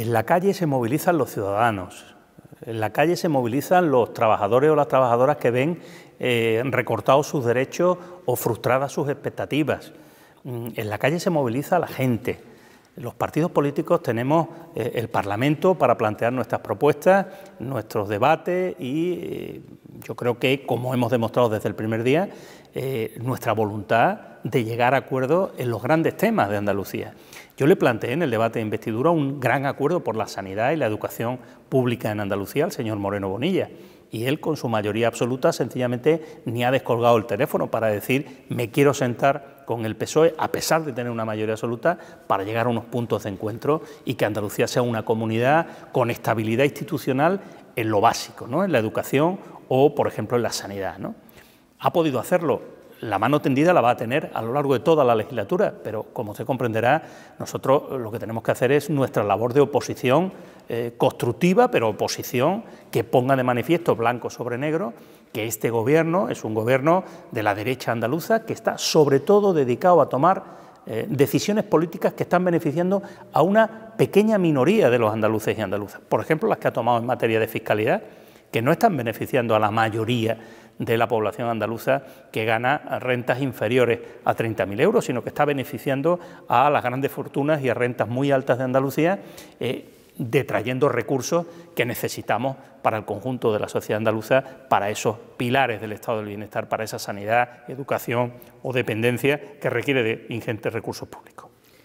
En la calle se movilizan los ciudadanos, en la calle se movilizan los trabajadores o las trabajadoras que ven eh, recortados sus derechos o frustradas sus expectativas. Mm, en la calle se moviliza la gente. Los partidos políticos tenemos eh, el Parlamento para plantear nuestras propuestas, nuestros debates y eh, yo creo que, como hemos demostrado desde el primer día, eh, nuestra voluntad de llegar a acuerdos en los grandes temas de Andalucía. Yo le planteé en el debate de investidura un gran acuerdo por la sanidad y la educación pública en Andalucía al señor Moreno Bonilla y él con su mayoría absoluta sencillamente ni ha descolgado el teléfono para decir me quiero sentar con el PSOE a pesar de tener una mayoría absoluta para llegar a unos puntos de encuentro y que Andalucía sea una comunidad con estabilidad institucional en lo básico, ¿no? en la educación o por ejemplo en la sanidad. ¿no? Ha podido hacerlo la mano tendida la va a tener a lo largo de toda la legislatura, pero como se comprenderá, nosotros lo que tenemos que hacer es nuestra labor de oposición eh, constructiva, pero oposición que ponga de manifiesto blanco sobre negro que este gobierno es un gobierno de la derecha andaluza que está sobre todo dedicado a tomar eh, decisiones políticas que están beneficiando a una pequeña minoría de los andaluces y andaluzas. Por ejemplo, las que ha tomado en materia de fiscalidad, que no están beneficiando a la mayoría de la población andaluza que gana rentas inferiores a 30.000 euros, sino que está beneficiando a las grandes fortunas y a rentas muy altas de Andalucía. Eh, detrayendo recursos que necesitamos para el conjunto de la sociedad andaluza, para esos pilares del estado del bienestar, para esa sanidad, educación o dependencia que requiere de ingentes recursos públicos.